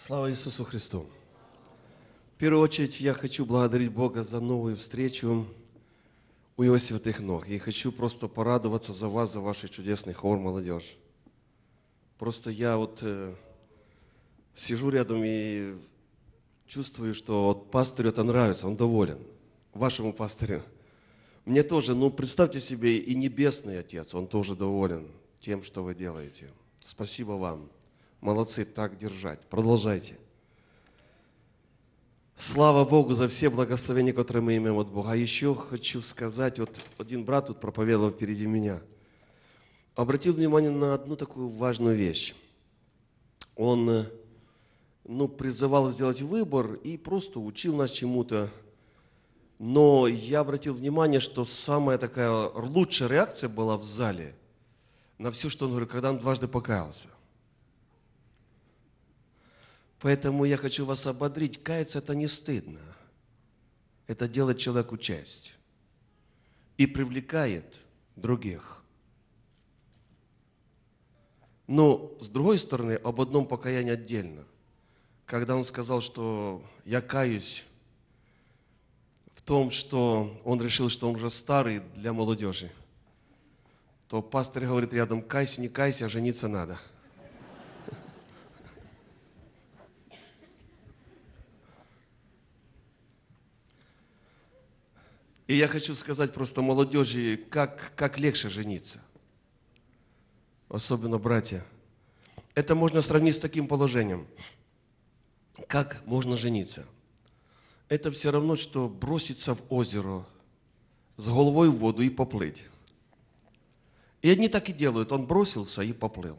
Слава Иисусу Христу! В первую очередь я хочу благодарить Бога за новую встречу у Его святых ног. И хочу просто порадоваться за вас, за ваш чудесный хор молодежь. Просто я вот э, сижу рядом и чувствую, что вот пастырю это нравится, он доволен. Вашему пастырю. Мне тоже, ну представьте себе, и Небесный Отец, он тоже доволен тем, что вы делаете. Спасибо вам. Молодцы, так держать. Продолжайте. Слава Богу за все благословения, которые мы имеем от Бога. А еще хочу сказать, вот один брат тут проповедовал впереди меня. Обратил внимание на одну такую важную вещь. Он э, ну, призывал сделать выбор и просто учил нас чему-то. Но я обратил внимание, что самая такая лучшая реакция была в зале на все, что он говорил, когда он дважды покаялся. Поэтому я хочу вас ободрить. Каяться – это не стыдно. Это делает человеку честь. И привлекает других. Но, с другой стороны, об одном покаянии отдельно. Когда он сказал, что я каюсь в том, что он решил, что он уже старый для молодежи, то пастор говорит рядом, кайся, не кайся, а жениться надо – И я хочу сказать просто молодежи, как, как легче жениться. Особенно братья. Это можно сравнить с таким положением. Как можно жениться? Это все равно, что броситься в озеро с головой в воду и поплыть. И одни так и делают. Он бросился и поплыл.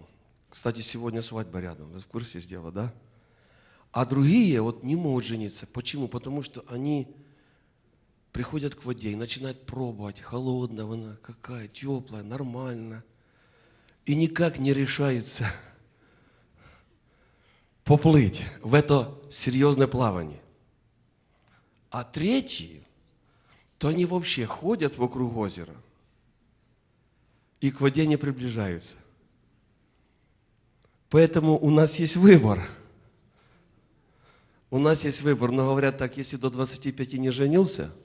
Кстати, сегодня свадьба рядом. Вы в курсе дела, да? А другие вот не могут жениться. Почему? Потому что они приходят к воде и начинают пробовать, холодная она, какая, теплая, нормально, и никак не решаются поплыть в это серьезное плавание. А третьи, то они вообще ходят вокруг озера и к воде не приближаются. Поэтому у нас есть выбор. У нас есть выбор, но говорят так, если до 25 не женился –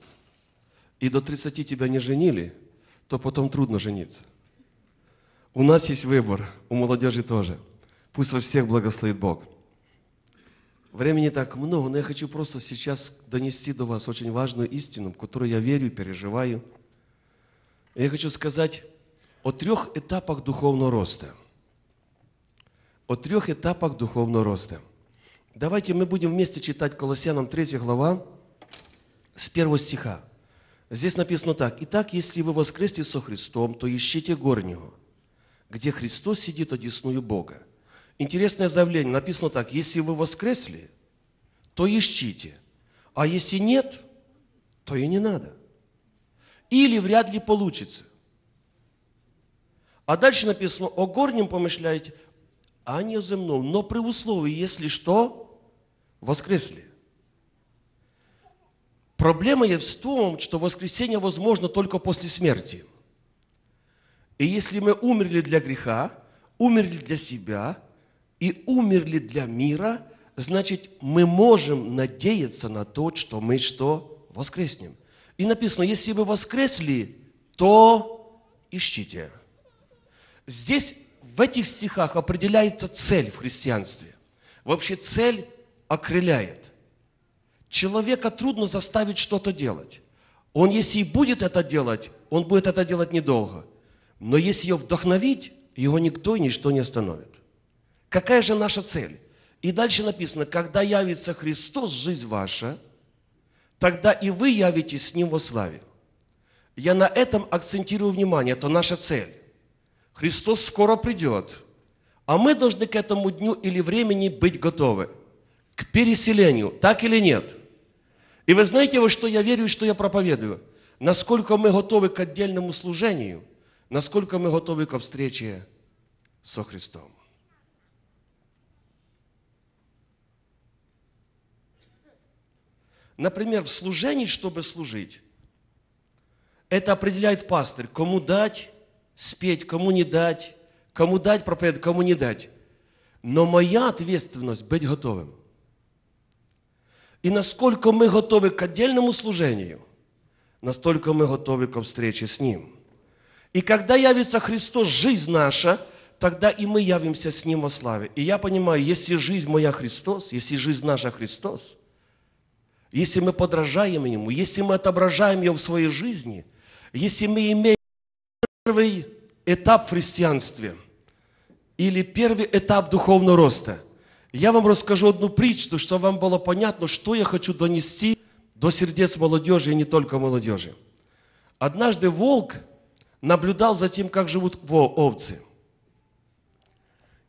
и до 30 тебя не женили, то потом трудно жениться. У нас есть выбор, у молодежи тоже. Пусть во всех благословит Бог. Времени так много, но я хочу просто сейчас донести до вас очень важную истину, в которую я верю, переживаю. Я хочу сказать о трех этапах духовного роста. О трех этапах духовного роста. Давайте мы будем вместе читать Колоссянам 3 глава с 1 стиха. Здесь написано так. «Итак, если вы воскресли со Христом, то ищите горнего, где Христос сидит одесную Бога». Интересное заявление. Написано так. «Если вы воскресли, то ищите, а если нет, то и не надо». Или вряд ли получится. А дальше написано, о горнем помышляете, а не о земном. Но при условии, если что, воскресли. Проблема в том, что воскресение возможно только после смерти. И если мы умерли для греха, умерли для себя и умерли для мира, значит, мы можем надеяться на то, что мы что? Воскреснем. И написано, если вы воскресли, то ищите. Здесь в этих стихах определяется цель в христианстве. Вообще цель окрыляет. Человека трудно заставить что-то делать. Он, если и будет это делать, он будет это делать недолго. Но если ее вдохновить, его никто и ничто не остановит. Какая же наша цель? И дальше написано, когда явится Христос, жизнь ваша, тогда и вы явитесь с Ним во славе. Я на этом акцентирую внимание, это наша цель. Христос скоро придет, а мы должны к этому дню или времени быть готовы к переселению, так или нет – и вы знаете, во что я верю и что я проповедую? Насколько мы готовы к отдельному служению, насколько мы готовы ко встрече со Христом. Например, в служении, чтобы служить, это определяет пастырь, кому дать спеть, кому не дать, кому дать проповедовать, кому не дать. Но моя ответственность – быть готовым – и насколько мы готовы к отдельному служению, настолько мы готовы к встрече с Ним. И когда явится Христос, жизнь наша, тогда и мы явимся с Ним во славе. И я понимаю, если жизнь моя Христос, если жизнь наша Христос, если мы подражаем Ему, если мы отображаем Его в своей жизни, если мы имеем первый этап в христианстве или первый этап духовного роста – я вам расскажу одну притчу, чтобы вам было понятно, что я хочу донести до сердец молодежи и не только молодежи. Однажды волк наблюдал за тем, как живут овцы.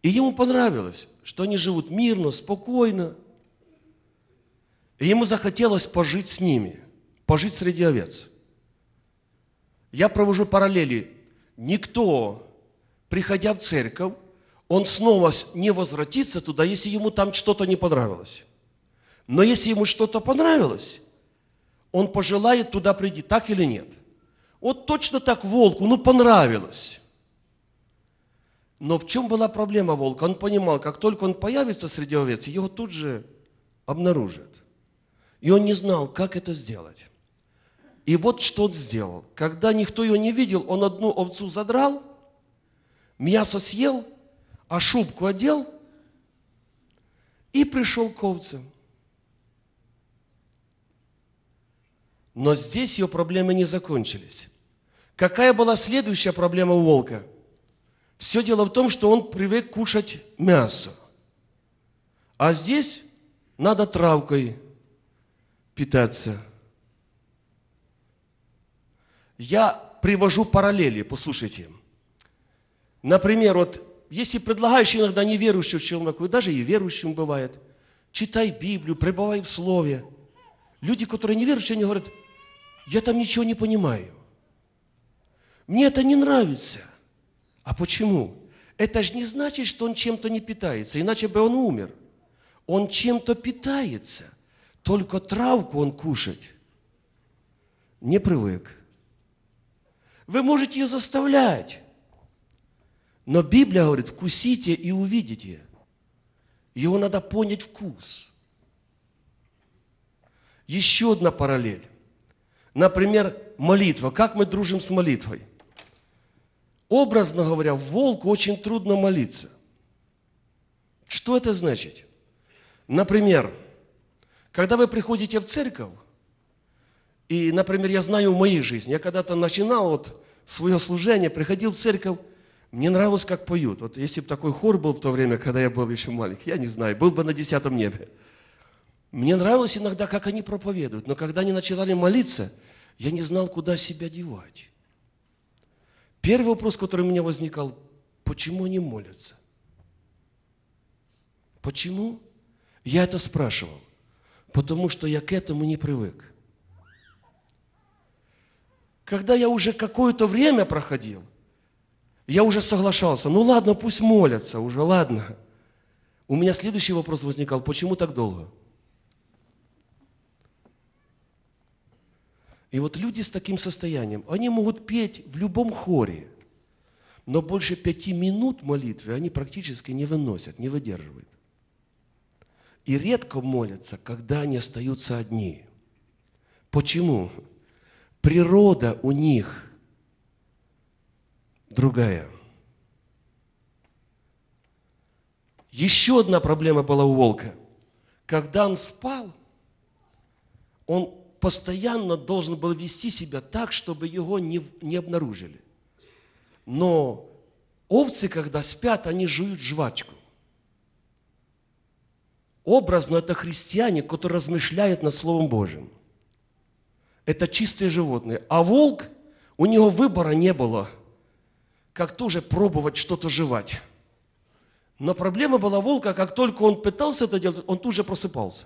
И ему понравилось, что они живут мирно, спокойно. И ему захотелось пожить с ними, пожить среди овец. Я провожу параллели. Никто, приходя в церковь, он снова не возвратится туда, если ему там что-то не понравилось. Но если ему что-то понравилось, он пожелает туда прийти, так или нет. Вот точно так волку, ну понравилось. Но в чем была проблема волка? Он понимал, как только он появится среди овец, его тут же обнаружат. И он не знал, как это сделать. И вот что он сделал. Когда никто ее не видел, он одну овцу задрал, мясо съел – а шубку одел и пришел к овцам. Но здесь ее проблемы не закончились. Какая была следующая проблема у волка? Все дело в том, что он привык кушать мясо. А здесь надо травкой питаться. Я привожу параллели, послушайте. Например, вот если предлагаешь иногда неверующему человеку, и даже и верующим бывает, читай Библию, пребывай в Слове. Люди, которые неверующие, они говорят, я там ничего не понимаю. Мне это не нравится. А почему? Это же не значит, что он чем-то не питается, иначе бы он умер. Он чем-то питается, только травку он кушать не привык. Вы можете ее заставлять, но Библия говорит, вкусите и увидите. Его надо понять вкус. Еще одна параллель. Например, молитва. Как мы дружим с молитвой? Образно говоря, волку очень трудно молиться. Что это значит? Например, когда вы приходите в церковь, и, например, я знаю в моей жизни, я когда-то начинал вот свое служение, приходил в церковь, мне нравилось, как поют. Вот если бы такой хор был в то время, когда я был еще маленький, я не знаю, был бы на десятом небе. Мне нравилось иногда, как они проповедуют, но когда они начинали молиться, я не знал, куда себя девать. Первый вопрос, который у меня возникал, почему они молятся? Почему? Я это спрашивал, потому что я к этому не привык. Когда я уже какое-то время проходил – я уже соглашался. Ну ладно, пусть молятся уже, ладно. У меня следующий вопрос возникал. Почему так долго? И вот люди с таким состоянием, они могут петь в любом хоре, но больше пяти минут молитвы они практически не выносят, не выдерживают. И редко молятся, когда они остаются одни. Почему? Природа у них – другая. Еще одна проблема была у волка. Когда он спал, он постоянно должен был вести себя так, чтобы его не, не обнаружили. Но овцы, когда спят, они жуют жвачку. Образно это христиане, которые размышляют над Словом Божьим. Это чистые животные. А волк, у него выбора не было – как тоже пробовать что-то жевать. Но проблема была волка, как только он пытался это делать, он тут же просыпался.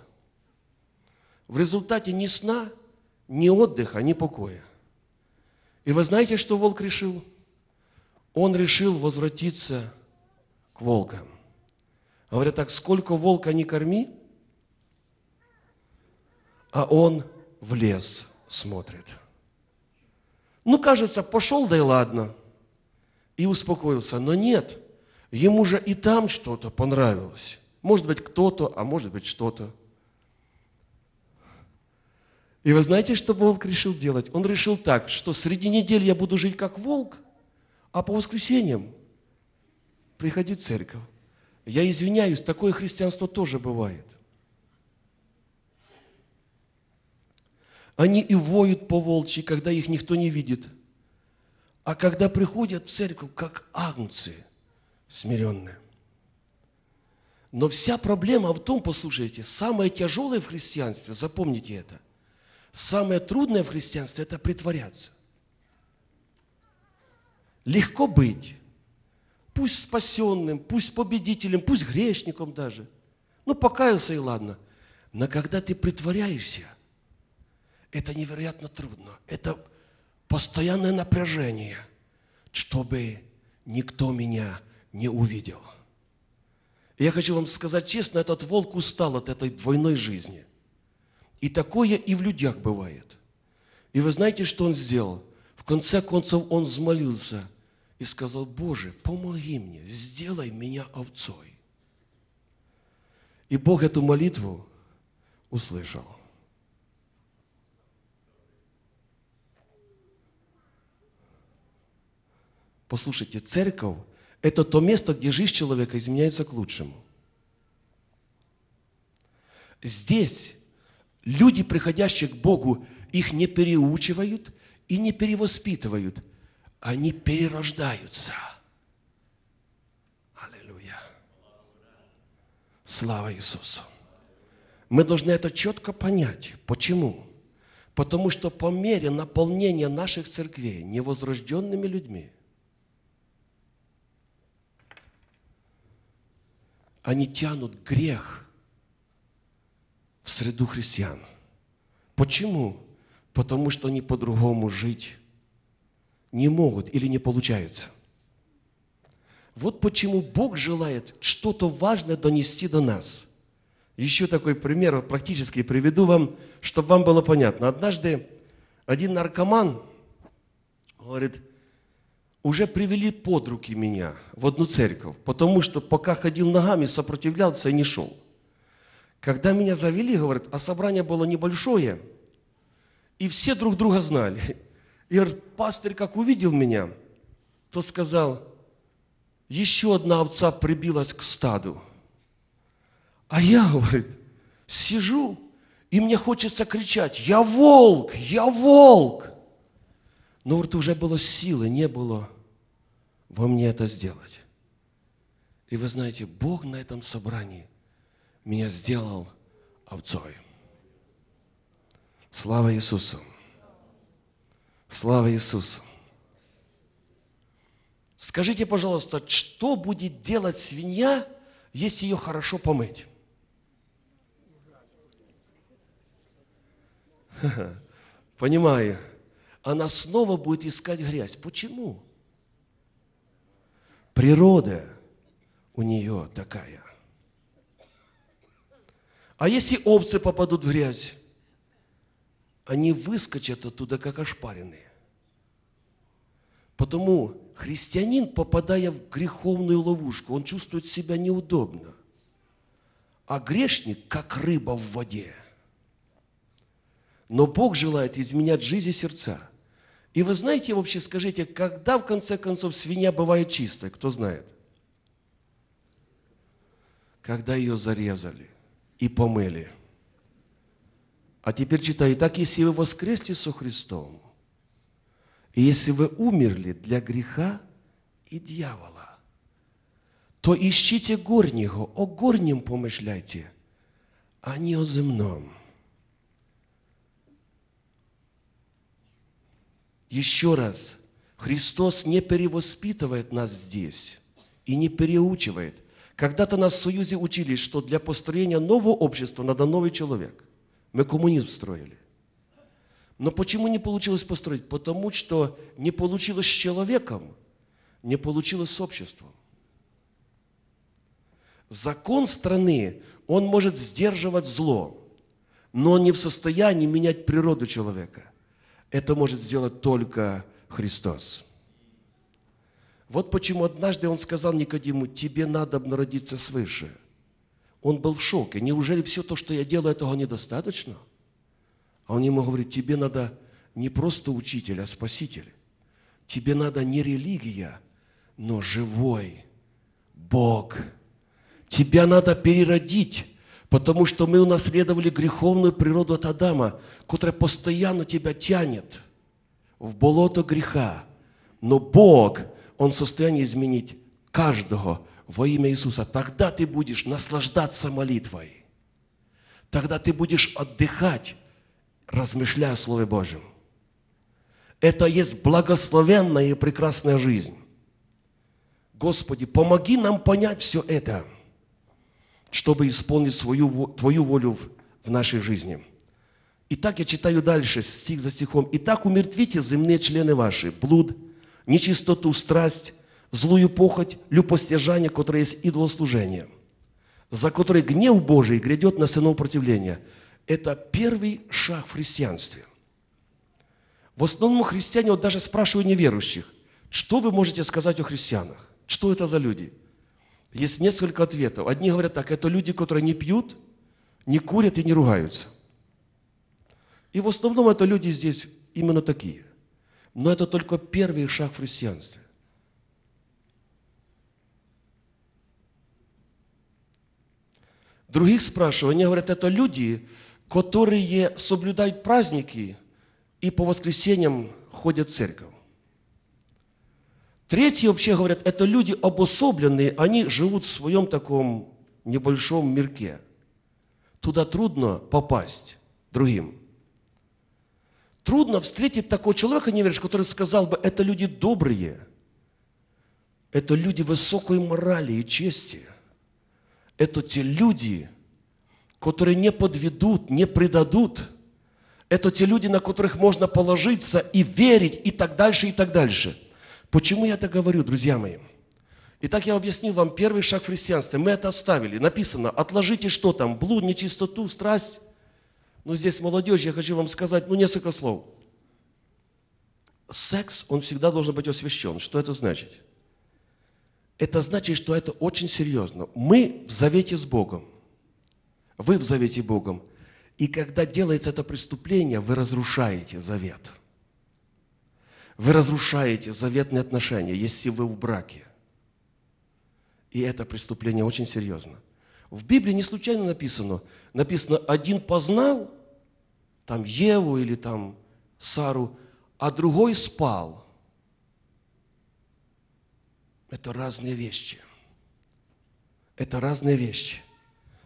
В результате ни сна, ни отдыха, ни покоя. И вы знаете, что волк решил? Он решил возвратиться к волкам. Говорят так, сколько волка не корми, а он в лес смотрит. Ну, кажется, пошел, да и ладно и успокоился. Но нет, ему же и там что-то понравилось. Может быть, кто-то, а может быть, что-то. И вы знаете, что волк решил делать? Он решил так, что среди недель я буду жить как волк, а по воскресеньям приходи в церковь. Я извиняюсь, такое христианство тоже бывает. Они и воют по волчьи, когда их никто не видит – а когда приходят в церковь, как агнцы смиренные. Но вся проблема в том, послушайте, самое тяжелое в христианстве, запомните это, самое трудное в христианстве – это притворяться. Легко быть, пусть спасенным, пусть победителем, пусть грешником даже. Ну, покаялся и ладно. Но когда ты притворяешься, это невероятно трудно. Это постоянное напряжение, чтобы никто меня не увидел. я хочу вам сказать честно, этот волк устал от этой двойной жизни. И такое и в людях бывает. И вы знаете, что он сделал? В конце концов он взмолился и сказал, Боже, помоги мне, сделай меня овцой. И Бог эту молитву услышал. Послушайте, церковь – это то место, где жизнь человека изменяется к лучшему. Здесь люди, приходящие к Богу, их не переучивают и не перевоспитывают. Они перерождаются. Аллилуйя. Слава Иисусу. Мы должны это четко понять. Почему? Потому что по мере наполнения наших церквей невозрожденными людьми – они тянут грех в среду христиан. Почему? Потому что они по-другому жить не могут или не получаются. Вот почему Бог желает что-то важное донести до нас. Еще такой пример практически приведу вам, чтобы вам было понятно. Однажды один наркоман говорит, уже привели под руки меня в одну церковь, потому что пока ходил ногами, сопротивлялся и не шел. Когда меня завели, говорят, а собрание было небольшое, и все друг друга знали. И говорит, пастырь, как увидел меня, то сказал, еще одна овца прибилась к стаду. А я, говорит, сижу, и мне хочется кричать, я волк, я волк. Но вот уже было силы, не было во мне это сделать. И вы знаете, Бог на этом собрании меня сделал овцой. Слава Иисусу! Слава Иисусу! Скажите, пожалуйста, что будет делать свинья, если ее хорошо помыть? Понимаю она снова будет искать грязь. Почему? Природа у нее такая. А если овцы попадут в грязь, они выскочат оттуда, как ошпаренные. Потому христианин, попадая в греховную ловушку, он чувствует себя неудобно. А грешник, как рыба в воде – но Бог желает изменять жизни сердца. И вы знаете вообще, скажите, когда в конце концов свинья бывает чистая, кто знает? Когда ее зарезали и помыли. А теперь читай, так если вы воскресли со Христом, и если вы умерли для греха и дьявола, то ищите горнего, о горнем помышляйте, а не о земном – Еще раз, Христос не перевоспитывает нас здесь и не переучивает. Когда-то нас в Союзе учили, что для построения нового общества надо новый человек. Мы коммунизм строили. Но почему не получилось построить? Потому что не получилось с человеком, не получилось с обществом. Закон страны, он может сдерживать зло, но он не в состоянии менять природу человека – это может сделать только Христос. Вот почему однажды он сказал Никодиму, тебе надо родиться свыше. Он был в шоке. Неужели все то, что я делаю, этого недостаточно? А он ему говорит, тебе надо не просто учитель, а спаситель. Тебе надо не религия, но живой Бог. Тебя надо переродить Потому что мы унаследовали греховную природу от Адама, которая постоянно тебя тянет в болото греха. Но Бог, Он в состоянии изменить каждого во имя Иисуса. Тогда ты будешь наслаждаться молитвой. Тогда ты будешь отдыхать, размышляя о Слове Божьем. Это есть благословенная и прекрасная жизнь. Господи, помоги нам понять все это – чтобы исполнить свою, Твою волю в, в нашей жизни. Итак, я читаю дальше, стих за стихом. Итак, умертвите земные члены ваши, блуд, нечистоту, страсть, злую похоть, любостяжание, которое есть идолослужение, за которое гнев Божий грядет на сынов противления». Это первый шаг в христианстве. В основном христиане, вот даже спрашивают неверующих, что вы можете сказать о христианах? Что это за люди? Есть несколько ответов. Одни говорят так, это люди, которые не пьют, не курят и не ругаются. И в основном это люди здесь именно такие. Но это только первый шаг в христианстве. Других спрашиваю, они говорят, это люди, которые соблюдают праздники и по воскресеньям ходят в церковь. Третьи, вообще говорят, это люди обособленные, они живут в своем таком небольшом мирке. Туда трудно попасть другим. Трудно встретить такого человека, не веришь, который сказал бы, это люди добрые, это люди высокой морали и чести. Это те люди, которые не подведут, не предадут. Это те люди, на которых можно положиться и верить, и так дальше, и так дальше – Почему я это говорю, друзья мои? Итак, я объяснил вам первый шаг в христианстве. Мы это оставили. Написано, отложите что там, блуд, нечистоту, страсть. Но ну, здесь молодежь, я хочу вам сказать, ну, несколько слов. Секс, он всегда должен быть освящен. Что это значит? Это значит, что это очень серьезно. Мы в завете с Богом. Вы в завете Богом. И когда делается это преступление, вы разрушаете завет – вы разрушаете заветные отношения, если вы в браке. И это преступление очень серьезно. В Библии не случайно написано, написано, один познал, там Еву или там Сару, а другой спал. Это разные вещи. Это разные вещи.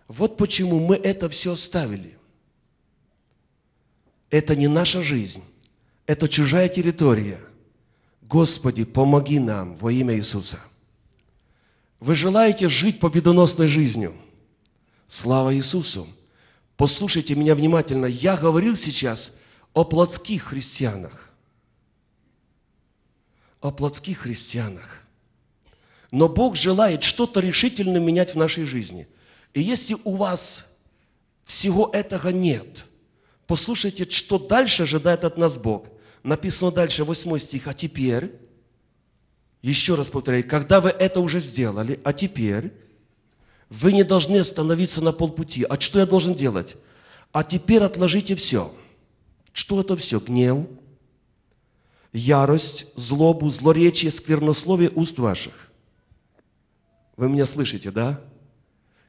Вот почему мы это все оставили. Это не наша жизнь. Это чужая территория. Господи, помоги нам во имя Иисуса. Вы желаете жить победоносной жизнью? Слава Иисусу! Послушайте меня внимательно. Я говорил сейчас о плотских христианах. О плотских христианах. Но Бог желает что-то решительно менять в нашей жизни. И если у вас всего этого нет, послушайте, что дальше ожидает от нас Бог. Написано дальше, 8 стих, а теперь, еще раз повторяю, когда вы это уже сделали, а теперь, вы не должны остановиться на полпути. А что я должен делать? А теперь отложите все. Что это все? Гнев, ярость, злобу, злоречие, сквернословие уст ваших. Вы меня слышите, да?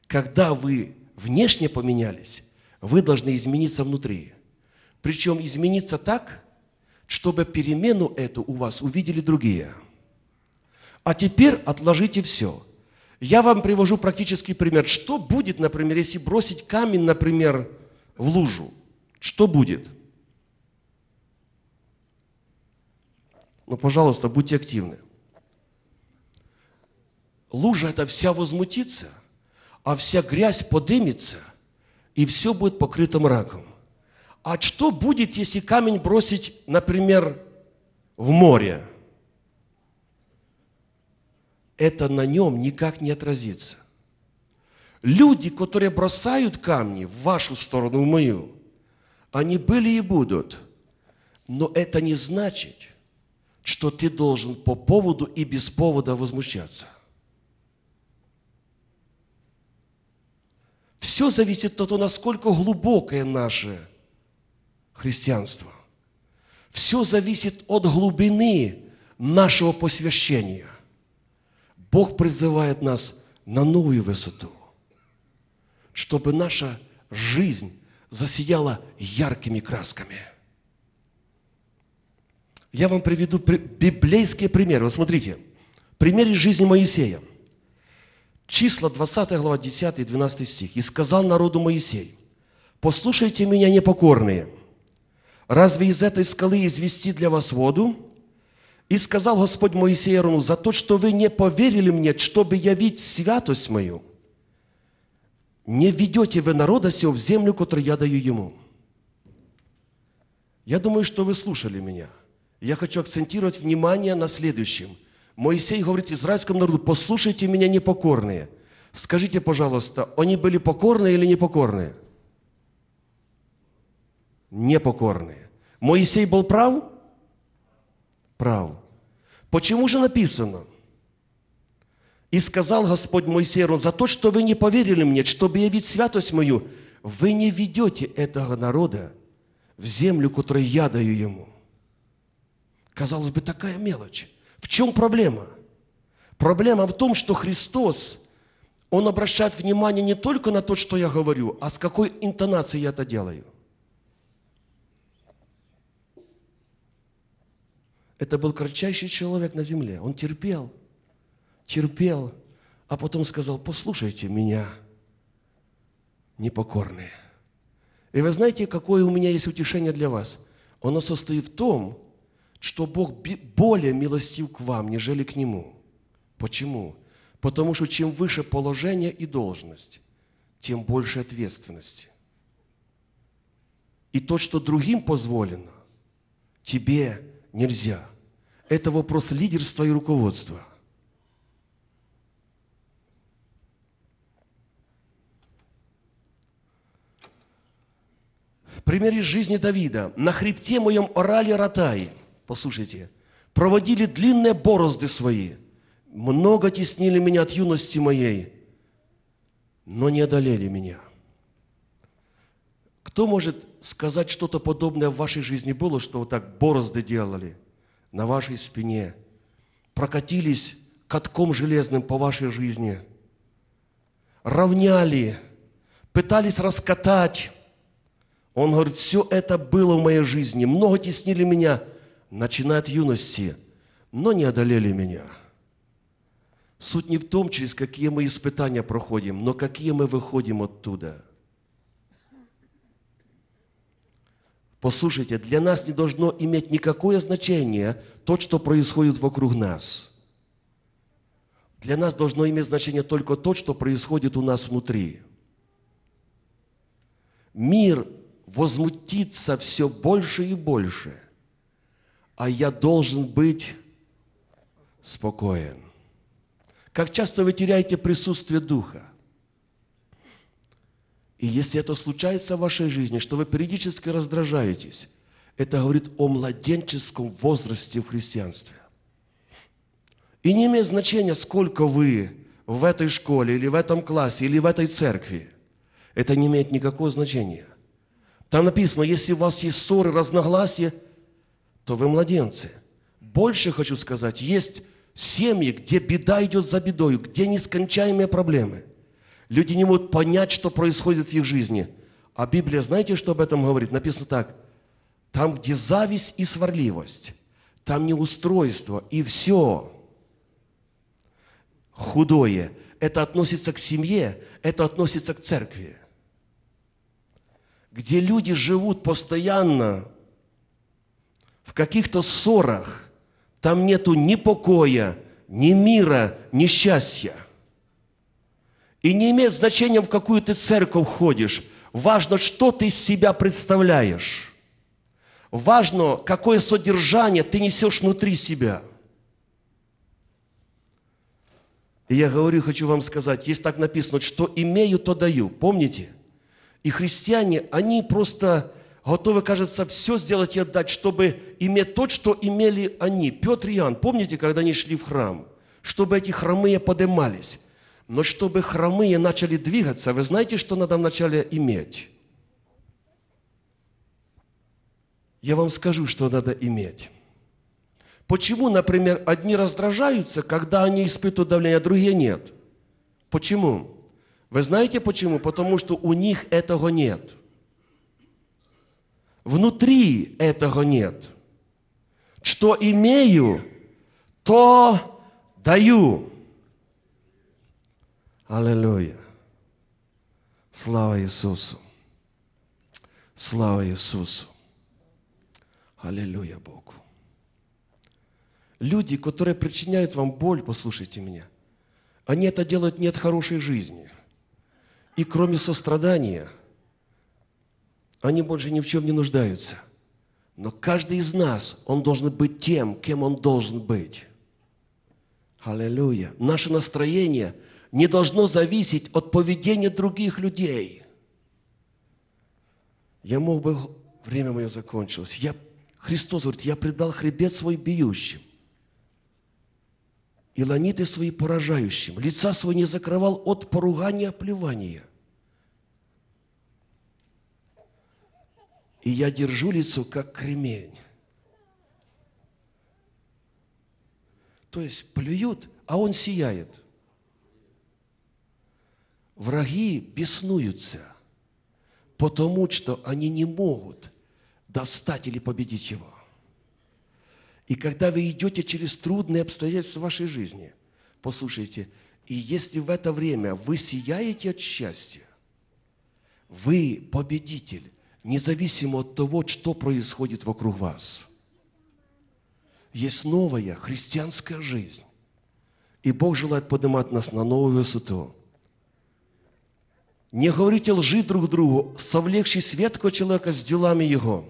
Когда вы внешне поменялись, вы должны измениться внутри. Причем измениться так, чтобы перемену эту у вас увидели другие. А теперь отложите все. Я вам привожу практический пример. Что будет, например, если бросить камень, например, в лужу? Что будет? Ну, пожалуйста, будьте активны. Лужа это вся возмутится, а вся грязь подымется, и все будет покрыто мраком а что будет, если камень бросить, например, в море? Это на нем никак не отразится. Люди, которые бросают камни в вашу сторону, в мою, они были и будут. Но это не значит, что ты должен по поводу и без повода возмущаться. Все зависит от того, насколько глубокое наше – христианства. Все зависит от глубины нашего посвящения. Бог призывает нас на новую высоту, чтобы наша жизнь засияла яркими красками. Я вам приведу библейские примеры. Вот смотрите, пример из жизни Моисея. Числа 20 глава 10 и 12 стих. «И сказал народу Моисей, послушайте меня, непокорные, разве из этой скалы извести для вас воду? И сказал Господь Моисею, за то, что вы не поверили мне, чтобы явить святость мою, не ведете вы народа сего в землю, которую я даю ему. Я думаю, что вы слушали меня. Я хочу акцентировать внимание на следующем. Моисей говорит израильскому народу, послушайте меня непокорные. Скажите, пожалуйста, они были покорные или непокорные? непокорные. Моисей был прав? Прав. Почему же написано? И сказал Господь Моисею, за то, что вы не поверили мне, чтобы явить святость мою, вы не ведете этого народа в землю, которую я даю ему. Казалось бы, такая мелочь. В чем проблема? Проблема в том, что Христос, Он обращает внимание не только на то, что я говорю, а с какой интонацией я это делаю. Это был кратчайший человек на земле. Он терпел, терпел, а потом сказал, послушайте меня, непокорные. И вы знаете, какое у меня есть утешение для вас? Оно состоит в том, что Бог более милостив к вам, нежели к Нему. Почему? Потому что чем выше положение и должность, тем больше ответственности. И то, что другим позволено, тебе нельзя. Это вопрос лидерства и руководства. Пример из жизни Давида. На хребте моем орали ротаи, Послушайте. Проводили длинные борозды свои. Много теснили меня от юности моей, но не одолели меня. Кто может сказать что-то подобное в вашей жизни было, что вот так борозды делали на вашей спине, прокатились катком железным по вашей жизни, равняли, пытались раскатать. Он говорит, все это было в моей жизни, много теснили меня, начиная от юности, но не одолели меня. Суть не в том, через какие мы испытания проходим, но какие мы выходим оттуда – Послушайте, для нас не должно иметь никакое значение то, что происходит вокруг нас. Для нас должно иметь значение только то, что происходит у нас внутри. Мир возмутится все больше и больше, а я должен быть спокоен. Как часто вы теряете присутствие Духа – и если это случается в вашей жизни, что вы периодически раздражаетесь, это говорит о младенческом возрасте в христианстве. И не имеет значения, сколько вы в этой школе, или в этом классе, или в этой церкви. Это не имеет никакого значения. Там написано, если у вас есть ссоры, разногласия, то вы младенцы. Больше хочу сказать, есть семьи, где беда идет за бедою, где нескончаемые проблемы – Люди не могут понять, что происходит в их жизни. А Библия, знаете, что об этом говорит? Написано так. Там, где зависть и сварливость, там неустройство и все худое. Это относится к семье, это относится к церкви. Где люди живут постоянно в каких-то ссорах, там нету ни покоя, ни мира, ни счастья – и не имеет значения, в какую ты церковь ходишь. Важно, что ты из себя представляешь. Важно, какое содержание ты несешь внутри себя. И я говорю, хочу вам сказать, есть так написано, что имею, то даю. Помните? И христиане, они просто готовы, кажется, все сделать и отдать, чтобы иметь то, что имели они. Петр и Иоанн, помните, когда они шли в храм? Чтобы эти хромые поднимались но чтобы хромые начали двигаться, вы знаете, что надо вначале иметь? Я вам скажу, что надо иметь. Почему, например, одни раздражаются, когда они испытывают давление, а другие нет? Почему? Вы знаете почему? Потому что у них этого нет. Внутри этого нет. Что имею, то даю. Аллилуйя. Слава Иисусу. Слава Иисусу. Аллилуйя Богу. Люди, которые причиняют вам боль, послушайте меня, они это делают не от хорошей жизни. И кроме сострадания, они больше ни в чем не нуждаются. Но каждый из нас, он должен быть тем, кем он должен быть. Аллилуйя. Наше настроение – не должно зависеть от поведения других людей. Я мог бы... Время мое закончилось. Я... Христос говорит, я предал хребет свой бьющим и ланиты свои поражающим. Лица свои не закрывал от поругания, плевания. И я держу лицо, как кремень. То есть плюют, а он сияет – Враги беснуются, потому что они не могут достать или победить его. И когда вы идете через трудные обстоятельства в вашей жизни, послушайте, и если в это время вы сияете от счастья, вы победитель, независимо от того, что происходит вокруг вас. Есть новая христианская жизнь. И Бог желает поднимать нас на новую высоту. Не говорите лжи друг другу, совлекший светкого человека с делами его.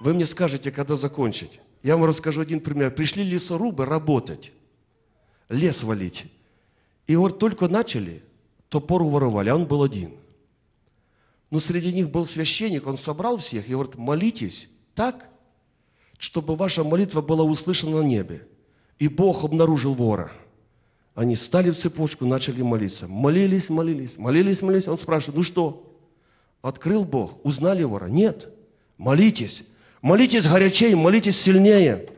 Вы мне скажете, когда закончить. Я вам расскажу один пример. Пришли лесорубы работать, лес валить. И вот только начали, топор воровали, а он был один. Но среди них был священник, он собрал всех и говорит, молитесь так, чтобы ваша молитва была услышана на небе. И Бог обнаружил вора – они стали в цепочку, начали молиться. Молились, молились, молились, молились. Он спрашивает, ну что? Открыл Бог, узнали вора? Нет. Молитесь. Молитесь горячей, молитесь сильнее.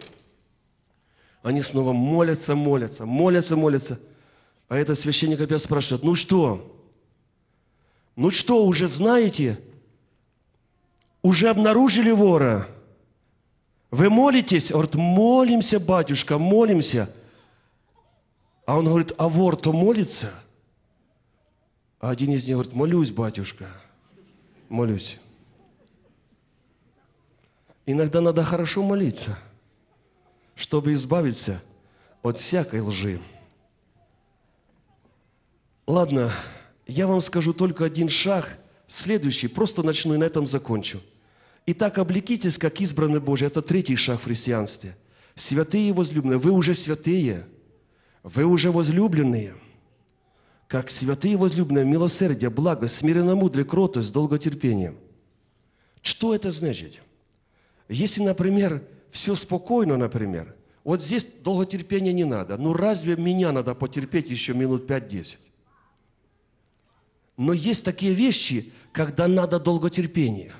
Они снова молятся, молятся, молятся, молятся. А этот священник опять спрашивает, ну что? Ну что, уже знаете? Уже обнаружили вора? Вы молитесь? Он говорит, молимся, батюшка, молимся. А он говорит, а вор-то молится? А один из них говорит, молюсь, батюшка, молюсь. Иногда надо хорошо молиться, чтобы избавиться от всякой лжи. Ладно, я вам скажу только один шаг, следующий, просто начну и на этом закончу. Итак, облекитесь, как избранные Божьи. Это третий шаг в христианстве. Святые возлюбленные, вы уже святые – вы уже возлюбленные, как святые возлюбленные, милосердие, благость, смиренно мудрые, кротость, долготерпение. Что это значит? Если, например, все спокойно, например, вот здесь долготерпения не надо. Ну разве меня надо потерпеть еще минут 5-10? Но есть такие вещи, когда надо долготерпение.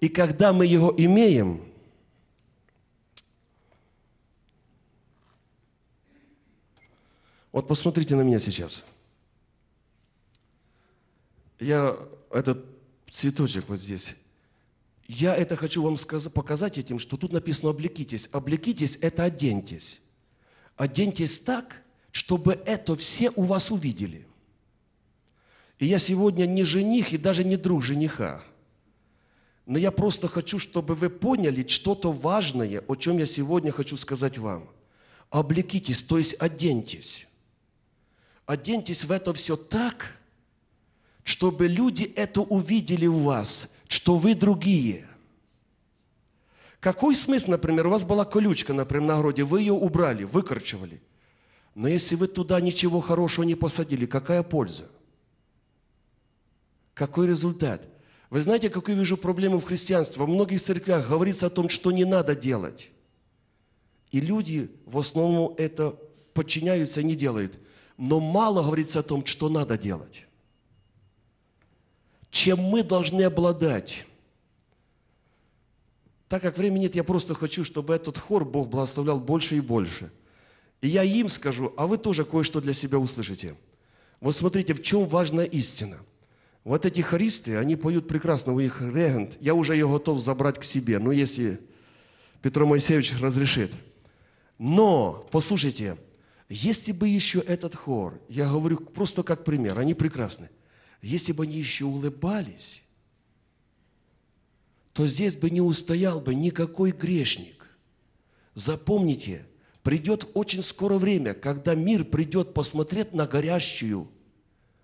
И когда мы его имеем – Вот посмотрите на меня сейчас. Я этот цветочек вот здесь. Я это хочу вам сказать, показать этим, что тут написано «облекитесь». «Облекитесь» – это «оденьтесь». «Оденьтесь так, чтобы это все у вас увидели». И я сегодня не жених и даже не друг жениха. Но я просто хочу, чтобы вы поняли что-то важное, о чем я сегодня хочу сказать вам. Облекитесь, то есть оденьтесь оденьтесь в это все так, чтобы люди это увидели у вас, что вы другие. Какой смысл, например, у вас была колючка, например, на огороде, вы ее убрали, выкорчевали. Но если вы туда ничего хорошего не посадили, какая польза? Какой результат? Вы знаете, какую вижу проблему в христианстве? Во многих церквях говорится о том, что не надо делать. И люди в основном это подчиняются и не делают – но мало говорится о том, что надо делать. Чем мы должны обладать. Так как времени нет, я просто хочу, чтобы этот хор Бог благословлял больше и больше. И я им скажу, а вы тоже кое-что для себя услышите. Вот смотрите, в чем важна истина. Вот эти хористы, они поют прекрасно, у них регент. Я уже ее готов забрать к себе, ну если Петр Моисеевич разрешит. Но, послушайте, если бы еще этот хор, я говорю просто как пример, они прекрасны, если бы они еще улыбались, то здесь бы не устоял бы никакой грешник. Запомните, придет очень скоро время, когда мир придет посмотреть на горящую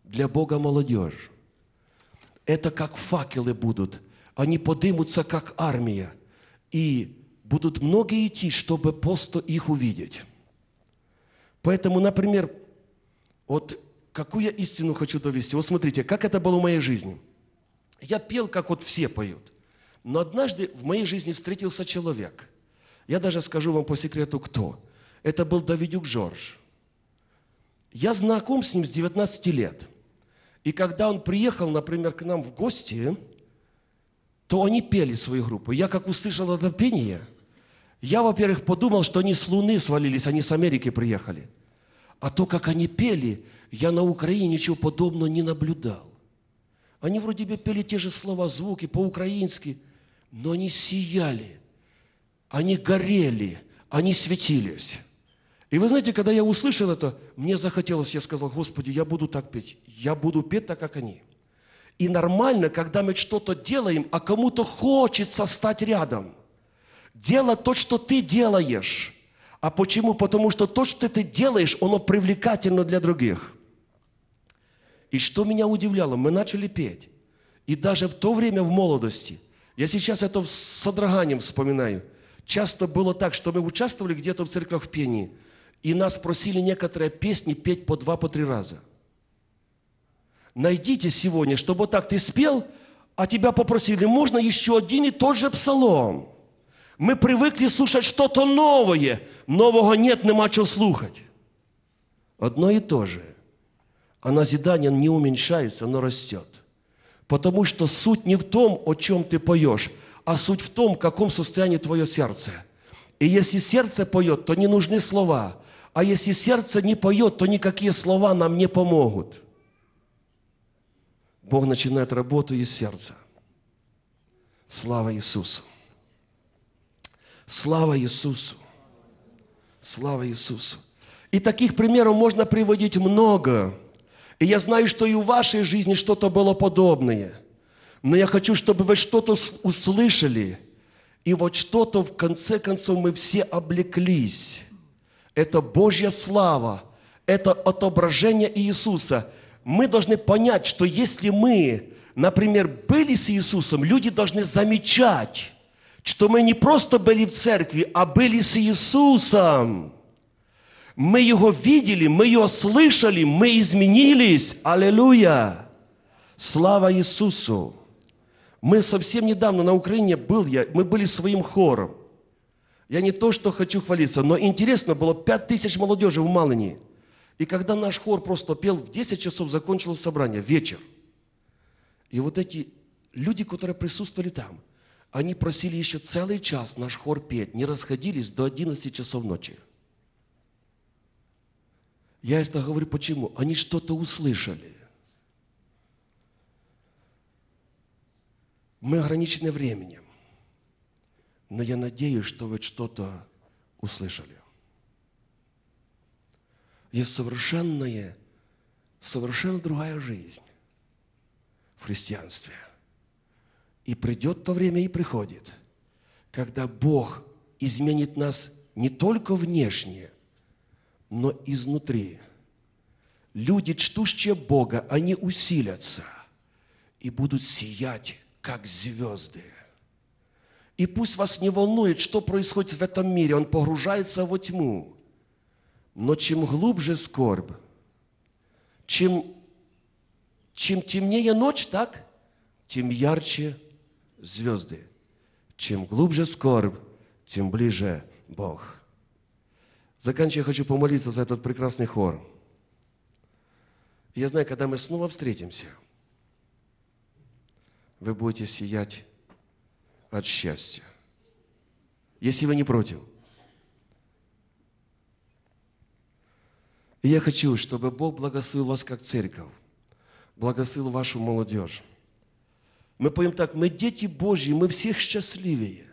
для Бога молодежь. Это как факелы будут. Они подымутся, как армия. И будут многие идти, чтобы просто их увидеть. Поэтому, например, вот какую я истину хочу довести. Вот смотрите, как это было в моей жизни. Я пел, как вот все поют. Но однажды в моей жизни встретился человек. Я даже скажу вам по секрету, кто. Это был Давидюк Джордж. Я знаком с ним с 19 лет. И когда он приехал, например, к нам в гости, то они пели свою группу. Я как услышал это пение – я, во-первых, подумал, что они с Луны свалились, они с Америки приехали. А то, как они пели, я на Украине ничего подобного не наблюдал. Они вроде бы пели те же слова, звуки по-украински, но они сияли, они горели, они светились. И вы знаете, когда я услышал это, мне захотелось, я сказал, Господи, я буду так петь, я буду петь так, как они. И нормально, когда мы что-то делаем, а кому-то хочется стать рядом – дело то, что ты делаешь. А почему? Потому что то, что ты делаешь, оно привлекательно для других. И что меня удивляло, мы начали петь. И даже в то время, в молодости, я сейчас это с содроганием вспоминаю, часто было так, что мы участвовали где-то в церквях в пении, и нас просили некоторые песни петь по два, по три раза. Найдите сегодня, чтобы так ты спел, а тебя попросили, можно еще один и тот же псалом – мы привыкли слушать что-то новое. Нового нет, нема чего слушать. Одно и то же. А назидание не уменьшается, оно растет. Потому что суть не в том, о чем ты поешь, а суть в том, в каком состоянии твое сердце. И если сердце поет, то не нужны слова. А если сердце не поет, то никакие слова нам не помогут. Бог начинает работу из сердца. Слава Иисусу! Слава Иисусу! Слава Иисусу! И таких примеров можно приводить много. И я знаю, что и в вашей жизни что-то было подобное. Но я хочу, чтобы вы что-то услышали. И вот что-то в конце концов мы все облеклись. Это Божья слава. Это отображение Иисуса. Мы должны понять, что если мы, например, были с Иисусом, люди должны замечать, что мы не просто были в церкви, а были с Иисусом. Мы Его видели, мы Его слышали, мы изменились. Аллилуйя! Слава Иисусу! Мы совсем недавно на Украине был я, мы были своим хором. Я не то, что хочу хвалиться, но интересно было, пять тысяч молодежи в Малыне. И когда наш хор просто пел, в 10 часов закончилось собрание, вечер. И вот эти люди, которые присутствовали там – они просили еще целый час наш хор петь, не расходились до 11 часов ночи. Я это говорю почему? Они что-то услышали. Мы ограничены временем. Но я надеюсь, что вы что-то услышали. Есть совершенная, совершенно другая жизнь в христианстве. И придет то время и приходит, когда Бог изменит нас не только внешне, но изнутри. Люди, чтущие Бога, они усилятся и будут сиять, как звезды. И пусть вас не волнует, что происходит в этом мире, он погружается во тьму. Но чем глубже скорбь, чем, чем темнее ночь, так, тем ярче звезды. Чем глубже скорбь, тем ближе Бог. Заканчивая, хочу помолиться за этот прекрасный хор. Я знаю, когда мы снова встретимся, вы будете сиять от счастья. Если вы не против. И я хочу, чтобы Бог благословил вас как церковь, благословил вашу молодежь мы поем так, мы дети Божьи, мы всех счастливее.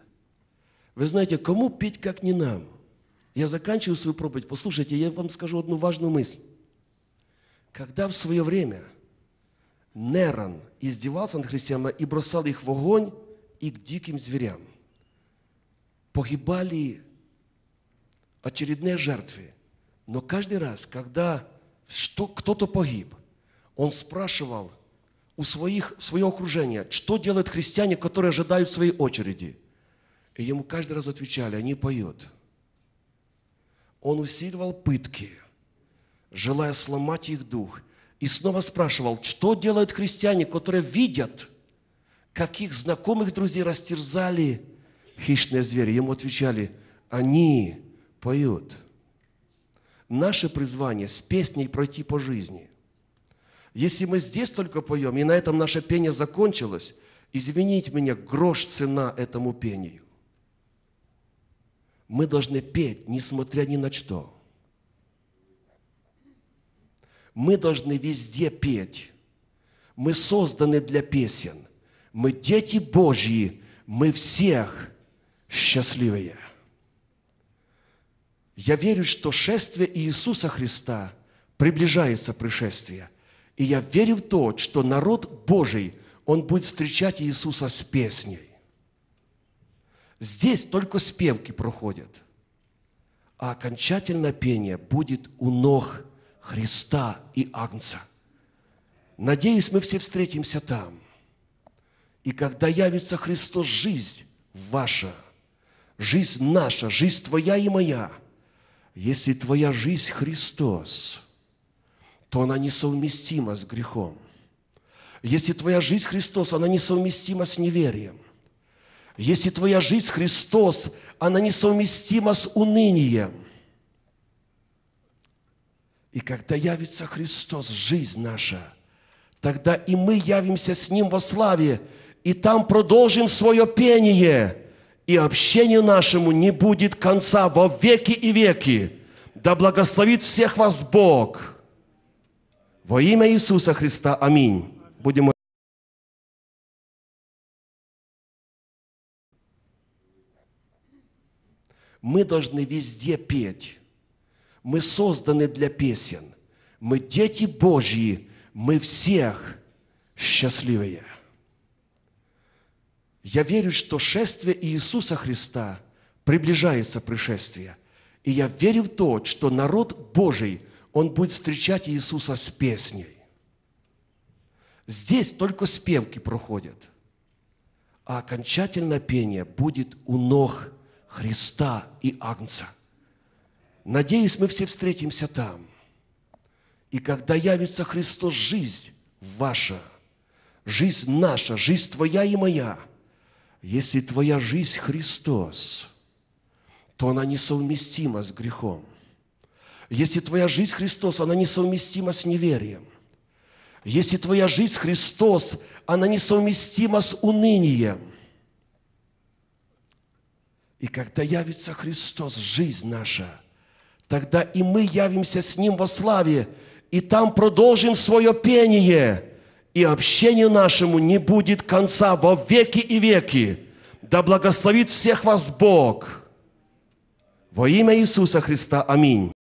Вы знаете, кому петь, как не нам? Я заканчиваю свою проповедь. Послушайте, я вам скажу одну важную мысль. Когда в свое время Нерон издевался над христианами и бросал их в огонь и к диким зверям, погибали очередные жертвы. Но каждый раз, когда кто-то погиб, он спрашивал – у своих, свое окружение, что делают христиане, которые ожидают своей очереди. И ему каждый раз отвечали, они поют. Он усиливал пытки, желая сломать их дух. И снова спрашивал, что делают христиане, которые видят, каких знакомых друзей растерзали хищные звери. Ему отвечали, они поют. Наше призвание с песней пройти по жизни – если мы здесь только поем, и на этом наше пение закончилось, извините меня, грош цена этому пению. Мы должны петь, несмотря ни на что. Мы должны везде петь. Мы созданы для песен. Мы дети Божьи. Мы всех счастливые. Я верю, что шествие Иисуса Христа приближается пришествие – и я верю в то, что народ Божий, он будет встречать Иисуса с песней. Здесь только спевки проходят. А окончательное пение будет у ног Христа и Агнца. Надеюсь, мы все встретимся там. И когда явится Христос, жизнь ваша, жизнь наша, жизнь твоя и моя, если твоя жизнь Христос – то она несовместима с грехом. Если твоя жизнь Христос, она несовместима с неверием. Если твоя жизнь Христос, она несовместима с унынием. И когда явится Христос, жизнь наша, тогда и мы явимся с Ним во славе, и там продолжим свое пение, и общение нашему не будет конца во веки и веки. Да благословит всех вас Бог! Во имя Иисуса Христа. Аминь. Будем Мы должны везде петь. Мы созданы для песен. Мы дети Божьи. Мы всех счастливые. Я верю, что шествие Иисуса Христа приближается пришествие. И я верю в то, что народ Божий – он будет встречать Иисуса с песней. Здесь только спевки проходят, а окончательное пение будет у ног Христа и Агнца. Надеюсь, мы все встретимся там. И когда явится Христос, жизнь ваша, жизнь наша, жизнь твоя и моя. Если твоя жизнь Христос, то она несовместима с грехом. Если твоя жизнь Христос, она несовместима с неверием. Если твоя жизнь Христос, она несовместима с унынием. И когда явится Христос, жизнь наша, тогда и мы явимся с Ним во славе, и там продолжим свое пение, и общению нашему не будет конца во веки и веки. Да благословит всех вас Бог! Во имя Иисуса Христа. Аминь.